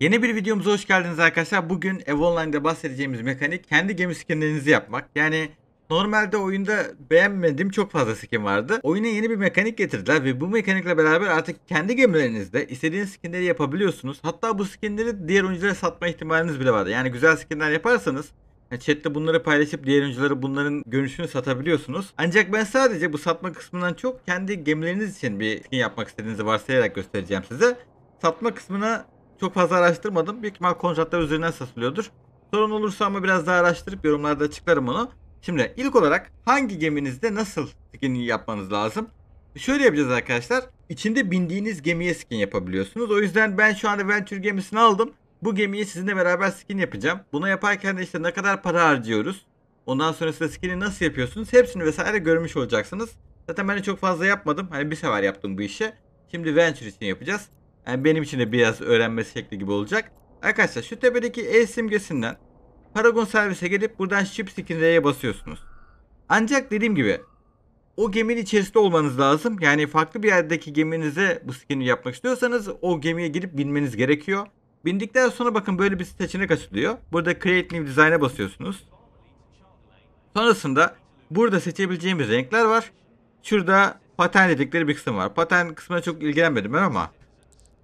Yeni bir videomuza hoş geldiniz arkadaşlar. Bugün EVE Online'de bahsedeceğimiz mekanik kendi gemi skinlerinizi yapmak. Yani Normalde oyunda beğenmediğim çok fazla skin vardı. Oyuna yeni bir mekanik getirdiler ve bu mekanikle beraber artık kendi gemilerinizde istediğiniz skinleri yapabiliyorsunuz. Hatta bu skinleri diğer oyunculara satma ihtimaliniz bile vardı. Yani güzel skinler yaparsanız yani chatte bunları paylaşıp diğer oyunculara bunların görünüşünü satabiliyorsunuz. Ancak ben sadece bu satma kısmından çok kendi gemileriniz için bir skin yapmak istediğinizi varsayarak göstereceğim size. Satma kısmına çok fazla araştırmadım. Büyük ihtimal kontratlar üzerinden satılıyordur. Sorun olursa ama biraz daha araştırıp yorumlarda açıklarım onu. Şimdi ilk olarak hangi geminizde nasıl skin yapmanız lazım? Şöyle yapacağız arkadaşlar. İçinde bindiğiniz gemiye skin yapabiliyorsunuz. O yüzden ben şu anda Venture gemisini aldım. Bu gemiyi sizinle beraber skin yapacağım. Bunu yaparken de işte ne kadar para harcıyoruz. Ondan sonrasında skin'i nasıl yapıyorsunuz hepsini vesaire görmüş olacaksınız. Zaten ben de çok fazla yapmadım. Hani bir sefer yaptım bu işi. Şimdi Venture için yapacağız. Yani benim için de biraz öğrenme şekli gibi olacak. Arkadaşlar şu tepedeki E simgesinden Paragon servise gelip buradan ship skin R'ye basıyorsunuz. Ancak dediğim gibi o geminin içerisinde olmanız lazım. Yani farklı bir yerdeki geminize bu skin'i yapmak istiyorsanız o gemiye girip binmeniz gerekiyor. Bindikten sonra bakın böyle bir seçenek açılıyor. Burada Create New Design'a basıyorsunuz. Sonrasında burada seçebileceğimiz renkler var. Şurada paten dedikleri bir kısım var. Paten kısmına çok ilgilenmedim ben ama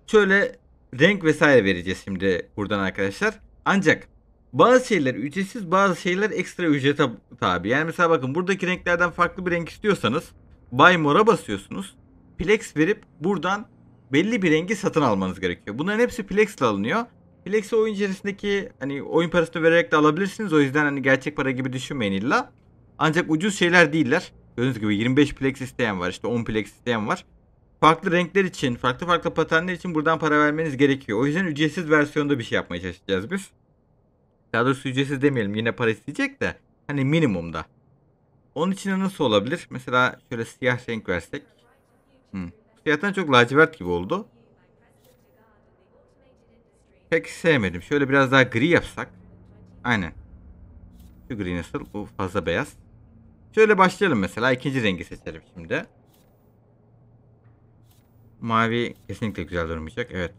Şöyle renk vesaire vereceğiz şimdi buradan arkadaşlar. Ancak bazı şeyler ücretsiz bazı şeyler ekstra ücrete tabi. Yani mesela bakın buradaki renklerden farklı bir renk istiyorsanız Buy More'a basıyorsunuz. Plex verip buradan belli bir rengi satın almanız gerekiyor. Bunların hepsi Plex ile alınıyor. Plex'i oyun içerisindeki hani oyun parasını vererek de alabilirsiniz. O yüzden hani gerçek para gibi düşünmeyin illa. Ancak ucuz şeyler değiller. Gördüğünüz gibi 25 Plex isteyen var işte 10 Plex isteyen var farklı renkler için, farklı farklı patenler için buradan para vermeniz gerekiyor. O yüzden ücretsiz versiyonda bir şey yapmaya çalışacağız biz. Daha doğrusu ücretsiz demeyelim yine para isteyecek de hani minimumda. Onun için nasıl olabilir? Mesela şöyle siyah renk versek. Hmm. Siyahtan çok lacivert gibi oldu. Pek sevmedim. Şöyle biraz daha gri yapsak. Aynen. Şu gri nasıl? Bu fazla beyaz. Şöyle başlayalım mesela. ikinci rengi seçelim şimdi. Mavi kesinlikle güzel durmayacak. Evet.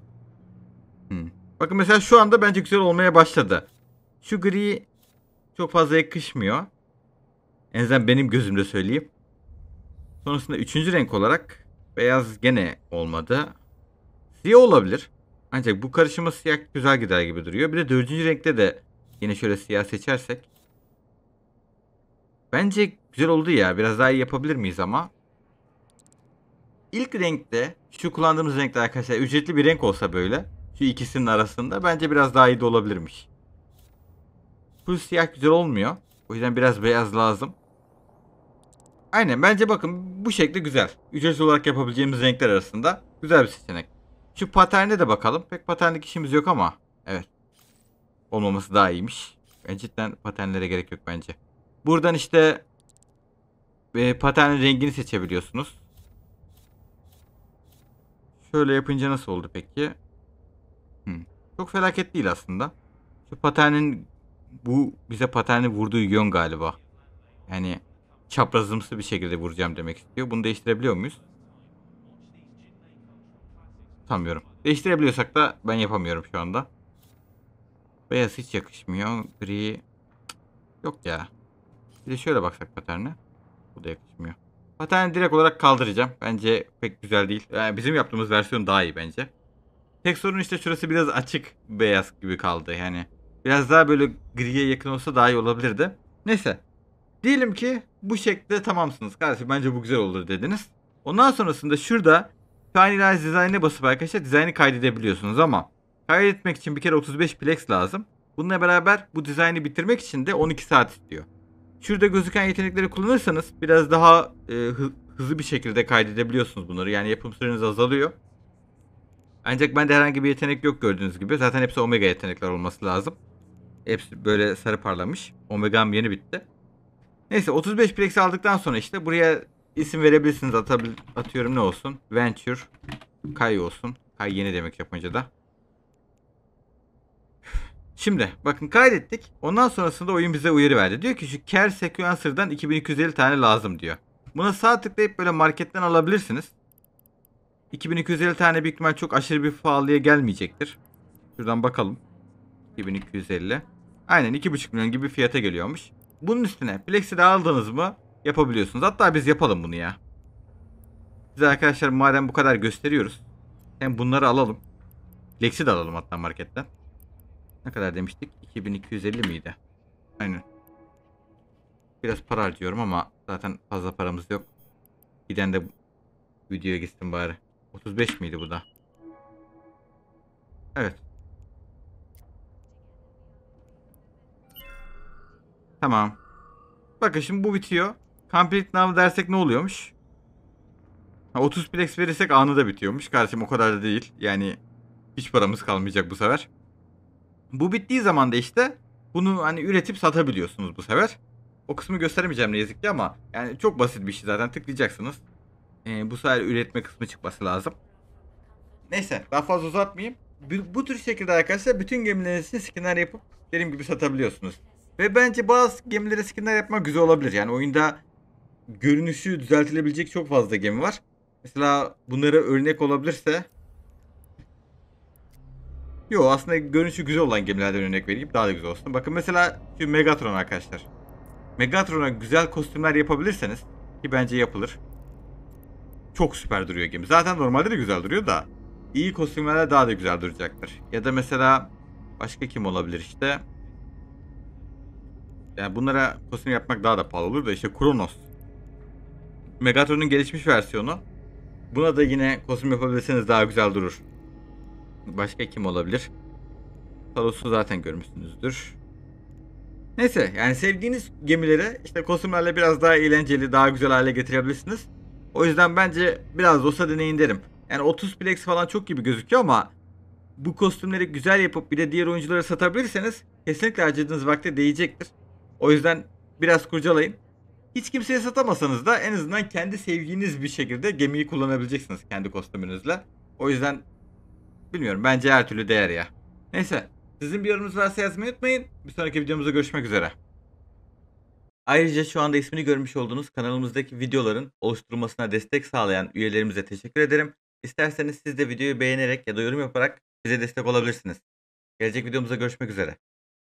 Hmm. Bakın mesela şu anda bence güzel olmaya başladı. Şu gri çok fazla yakışmıyor. En azından benim gözümde söyleyeyim. Sonrasında üçüncü renk olarak beyaz gene olmadı. Siyah olabilir. Ancak bu karışımı siyah güzel gider gibi duruyor. Bir de dördüncü renkte de yine şöyle siyah seçersek. Bence güzel oldu ya. Biraz daha iyi yapabilir miyiz ama ilk renkte şu kullandığımız renkte arkadaşlar ücretli bir renk olsa böyle şu ikisinin arasında bence biraz daha iyi de olabilirmiş. Bu siyah güzel olmuyor. O yüzden biraz beyaz lazım. Aynen bence bakın bu şekilde güzel. Ücretsiz olarak yapabileceğimiz renkler arasında güzel bir seçenek. Şu paterne de bakalım. Pek paternlik işimiz yok ama evet. Olmaması daha iyiymiş. Ben cidden paternlere gerek yok bence. Buradan işte e, paternin rengini seçebiliyorsunuz. Şöyle yapınca nasıl oldu peki? Hmm. Çok felaket değil aslında. Şu paternin bu bize paterni vurduğu yön galiba. Yani çaprazımsı bir şekilde vuracağım demek istiyor. Bunu değiştirebiliyor muyuz? Sanmıyorum. Değiştirebiliyorsak da ben yapamıyorum şu anda. Beyaz hiç yakışmıyor. Gri yok ya. Bir de şöyle baksak paterne. Bu da yakışmıyor. Hatanı direkt olarak kaldıracağım. Bence pek güzel değil. Yani bizim yaptığımız versiyon daha iyi bence. Tek sorun işte şurası biraz açık beyaz gibi kaldı yani. Biraz daha böyle griye yakın olsa daha iyi olabilirdi. Neyse. Diyelim ki bu şekilde tamamsınız. Kardeşim bence bu güzel olur dediniz. Ondan sonrasında şurada Finalize Design'e basıp arkadaşlar dizaynı kaydedebiliyorsunuz ama kaydetmek için bir kere 35 plex lazım. Bununla beraber bu dizaynı bitirmek için de 12 saat istiyor. Şurada gözüken yetenekleri kullanırsanız biraz daha e, hı, hızlı bir şekilde kaydedebiliyorsunuz bunları. Yani yapım süreniz azalıyor. Ancak bende herhangi bir yetenek yok gördüğünüz gibi. Zaten hepsi omega yetenekler olması lazım. Hepsi böyle sarı parlamış. Omegam yeni bitti. Neyse 35 Plex'i aldıktan sonra işte buraya isim verebilirsiniz. Atabil atıyorum ne olsun? Venture. Kay olsun. Kay yeni demek yapınca da. Şimdi bakın kaydettik. Ondan sonrasında oyun bize uyarı verdi. Diyor ki şu care sequencer'dan 2250 tane lazım diyor. Buna sağ tıklayıp böyle marketten alabilirsiniz. 2250 tane büyük ihtimal çok aşırı bir pahalıya gelmeyecektir. Şuradan bakalım. 2250. Aynen 2,5 milyon gibi fiyata geliyormuş. Bunun üstüne Plexi'de aldınız mı yapabiliyorsunuz. Hatta biz yapalım bunu ya. Biz arkadaşlar madem bu kadar gösteriyoruz. Hem bunları alalım. Plexi de alalım hatta marketten. Ne kadar demiştik? 2250 miydi? Aynen. Biraz para harcıyorum ama zaten fazla paramız yok. Giden de videoya gitsin bari. 35 miydi bu da? Evet. Tamam. Bakın şimdi bu bitiyor. Complete now dersek ne oluyormuş? Ha, 30 plex verirsek anı da bitiyormuş. Kardeşim o kadar da değil. Yani hiç paramız kalmayacak bu sefer. Bu bittiği zaman da işte bunu hani üretip satabiliyorsunuz bu sefer. O kısmı gösteremeyeceğim ne yazık ki ama yani çok basit bir şey zaten tıklayacaksınız. Ee, bu sefer üretme kısmı çıkması lazım. Neyse daha fazla uzatmayayım. Bu, bu tür şekilde arkadaşlar bütün gemilerinizi skinler yapıp dediğim gibi satabiliyorsunuz. Ve bence bazı gemilere skinler yapmak güzel olabilir. Yani oyunda görünüşü düzeltilebilecek çok fazla gemi var. Mesela bunları örnek olabilirse Yo aslında görünüşü güzel olan gemilerden örnek vereyim daha da güzel olsun. Bakın mesela şu Megatron arkadaşlar. Megatron'a güzel kostümler yapabilirseniz ki bence yapılır. Çok süper duruyor gemi. Zaten normalde de güzel duruyor da iyi kostümlerle daha da güzel duracaktır. Ya da mesela başka kim olabilir işte. Yani bunlara kostüm yapmak daha da pahalı olur da işte Kronos. Megatron'un gelişmiş versiyonu. Buna da yine kostüm yapabilirseniz daha güzel durur. Başka kim olabilir? Talos'u zaten görmüşsünüzdür. Neyse yani sevdiğiniz gemilere işte kostümlerle biraz daha eğlenceli, daha güzel hale getirebilirsiniz. O yüzden bence biraz olsa deneyin derim. Yani 30 plex falan çok gibi gözüküyor ama bu kostümleri güzel yapıp bir de diğer oyunculara satabilirseniz kesinlikle harcadığınız vakte değecektir. O yüzden biraz kurcalayın. Hiç kimseye satamasanız da en azından kendi sevdiğiniz bir şekilde gemiyi kullanabileceksiniz kendi kostümünüzle. O yüzden Bilmiyorum bence her türlü değer ya. Neyse sizin bir yorumunuz varsa yazmayı unutmayın. Bir sonraki videomuzda görüşmek üzere. Ayrıca şu anda ismini görmüş olduğunuz kanalımızdaki videoların oluşturulmasına destek sağlayan üyelerimize teşekkür ederim. İsterseniz siz de videoyu beğenerek ya da yorum yaparak bize destek olabilirsiniz. Gelecek videomuzda görüşmek üzere.